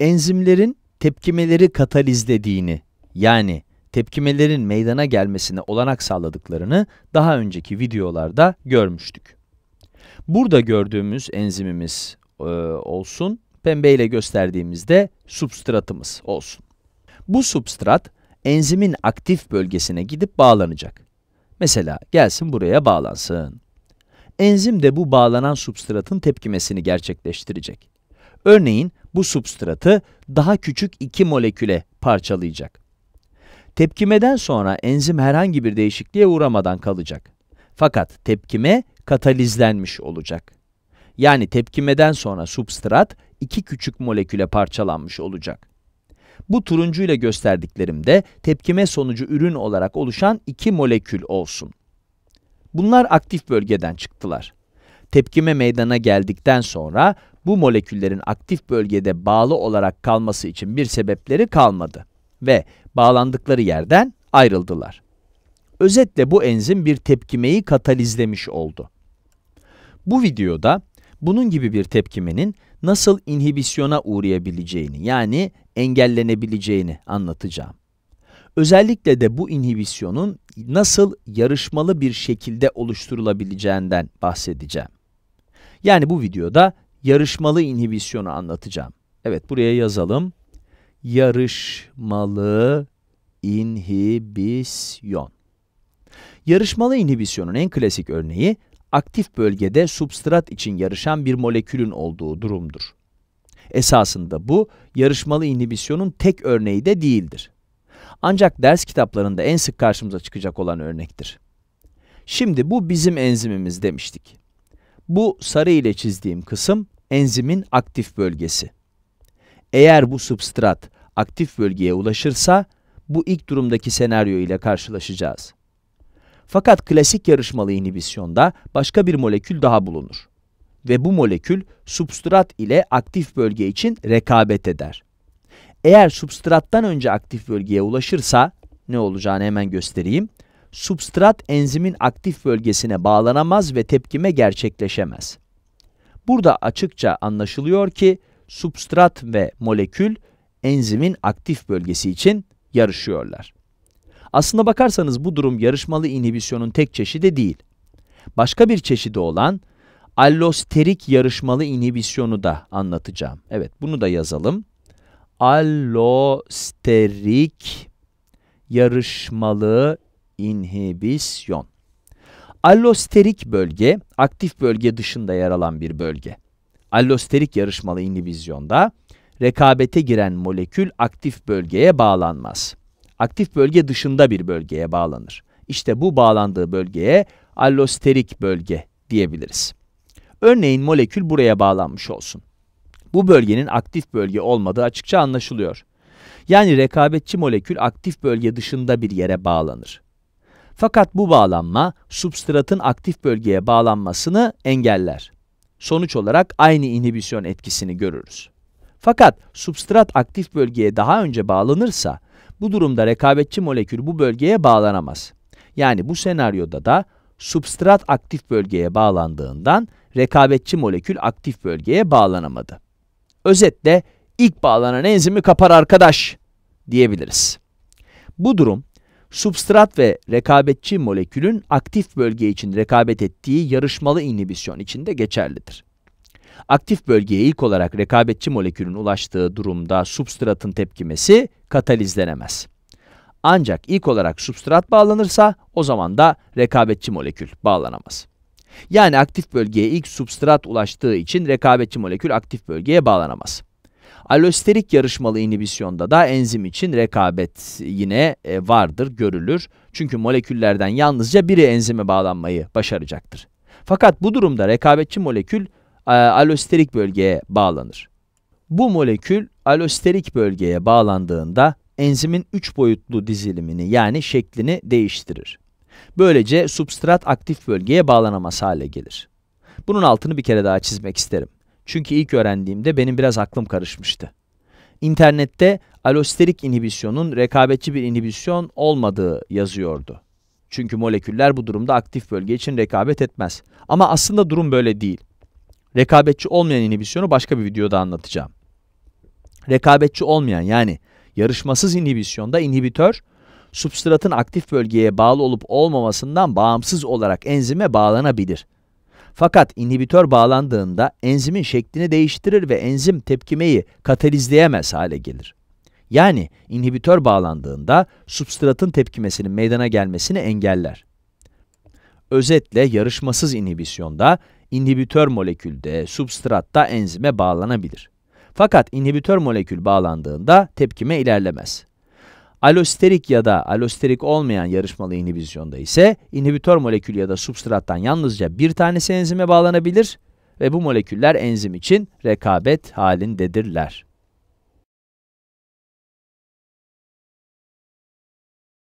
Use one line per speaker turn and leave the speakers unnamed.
enzimlerin tepkimeleri katalizlediğini, yani tepkimelerin meydana gelmesine olanak sağladıklarını daha önceki videolarda görmüştük. Burada gördüğümüz enzimimiz e, olsun, pembeyle gösterdiğimizde substratımız olsun. Bu substrat enzimin aktif bölgesine gidip bağlanacak. Mesela gelsin buraya bağlansın. Enzim de bu bağlanan substratın tepkimesini gerçekleştirecek. Örneğin bu substratı daha küçük iki moleküle parçalayacak. Tepkimeden sonra enzim herhangi bir değişikliğe uğramadan kalacak. Fakat tepkime katalizlenmiş olacak. Yani tepkimeden sonra substrat iki küçük moleküle parçalanmış olacak. Bu turuncu ile gösterdiklerimde tepkime sonucu ürün olarak oluşan iki molekül olsun. Bunlar aktif bölgeden çıktılar. Tepkime meydana geldikten sonra bu moleküllerin aktif bölgede bağlı olarak kalması için bir sebepleri kalmadı ve bağlandıkları yerden ayrıldılar. Özetle bu enzim bir tepkimeyi katalizlemiş oldu. Bu videoda bunun gibi bir tepkimenin nasıl inhibisyona uğrayabileceğini yani engellenebileceğini anlatacağım. Özellikle de bu inhibisyonun nasıl yarışmalı bir şekilde oluşturulabileceğinden bahsedeceğim. Yani bu videoda yarışmalı inhibisyonu anlatacağım. Evet buraya yazalım. Yarışmalı inhibisyon. Yarışmalı inhibisyonun en klasik örneği aktif bölgede substrat için yarışan bir molekülün olduğu durumdur. Esasında bu yarışmalı inhibisyonun tek örneği de değildir. Ancak ders kitaplarında en sık karşımıza çıkacak olan örnektir. Şimdi bu bizim enzimimiz demiştik. Bu sarı ile çizdiğim kısım enzimin aktif bölgesi. Eğer bu substrat aktif bölgeye ulaşırsa bu ilk durumdaki senaryo ile karşılaşacağız. Fakat klasik yarışmalı inhibisyonda başka bir molekül daha bulunur. Ve bu molekül substrat ile aktif bölge için rekabet eder. Eğer substrattan önce aktif bölgeye ulaşırsa ne olacağını hemen göstereyim substrat enzimin aktif bölgesine bağlanamaz ve tepkime gerçekleşemez. Burada açıkça anlaşılıyor ki substrat ve molekül enzimin aktif bölgesi için yarışıyorlar. Aslına bakarsanız bu durum yarışmalı inhibisyonun tek çeşidi değil. Başka bir çeşidi olan allosterik yarışmalı inhibisyonu da anlatacağım. Evet bunu da yazalım. Allosterik yarışmalı inhibisyon. Allosterik bölge aktif bölge dışında yer alan bir bölge. Allosterik yarışmalı inhibisyonda rekabete giren molekül aktif bölgeye bağlanmaz. Aktif bölge dışında bir bölgeye bağlanır. İşte bu bağlandığı bölgeye allosterik bölge diyebiliriz. Örneğin molekül buraya bağlanmış olsun. Bu bölgenin aktif bölge olmadığı açıkça anlaşılıyor. Yani rekabetçi molekül aktif bölge dışında bir yere bağlanır. Fakat bu bağlanma substratın aktif bölgeye bağlanmasını engeller. Sonuç olarak aynı inhibisyon etkisini görürüz. Fakat substrat aktif bölgeye daha önce bağlanırsa, bu durumda rekabetçi molekül bu bölgeye bağlanamaz. Yani bu senaryoda da substrat aktif bölgeye bağlandığından rekabetçi molekül aktif bölgeye bağlanamadı. Özetle ilk bağlanan enzimi kapar arkadaş diyebiliriz. Bu durum substrat ve rekabetçi molekülün aktif bölge için rekabet ettiği yarışmalı inhibisyon için de geçerlidir. Aktif bölgeye ilk olarak rekabetçi molekülün ulaştığı durumda substratın tepkimesi katalizlenemez. Ancak ilk olarak substrat bağlanırsa o zaman da rekabetçi molekül bağlanamaz. Yani aktif bölgeye ilk substrat ulaştığı için rekabetçi molekül aktif bölgeye bağlanamaz. Alosterik yarışmalı inhibisyonda da enzim için rekabet yine e, vardır, görülür. Çünkü moleküllerden yalnızca biri enzime bağlanmayı başaracaktır. Fakat bu durumda rekabetçi molekül e, alosterik bölgeye bağlanır. Bu molekül alosterik bölgeye bağlandığında enzimin 3 boyutlu dizilimini yani şeklini değiştirir. Böylece substrat aktif bölgeye bağlanamaz hale gelir. Bunun altını bir kere daha çizmek isterim. Çünkü ilk öğrendiğimde benim biraz aklım karışmıştı. İnternette alosterik inhibisyonun rekabetçi bir inhibisyon olmadığı yazıyordu. Çünkü moleküller bu durumda aktif bölge için rekabet etmez. Ama aslında durum böyle değil. Rekabetçi olmayan inhibisyonu başka bir videoda anlatacağım. Rekabetçi olmayan yani yarışmasız inhibisyonda inhibitör, substratın aktif bölgeye bağlı olup olmamasından bağımsız olarak enzime bağlanabilir. Fakat inhibitör bağlandığında enzimin şeklini değiştirir ve enzim tepkimeyi katalizleyemez hale gelir. Yani inhibitör bağlandığında substratın tepkimesinin meydana gelmesini engeller. Özetle yarışmasız inhibisyonda inhibitör molekülde, substratta enzime bağlanabilir. Fakat inhibitör molekül bağlandığında tepkime ilerlemez. Alosterik ya da alosterik olmayan yarışmalı inhibisyonda ise inhibitör molekülü ya da substrattan yalnızca bir tanesi enzime bağlanabilir ve bu moleküller enzim için rekabet halindedirler.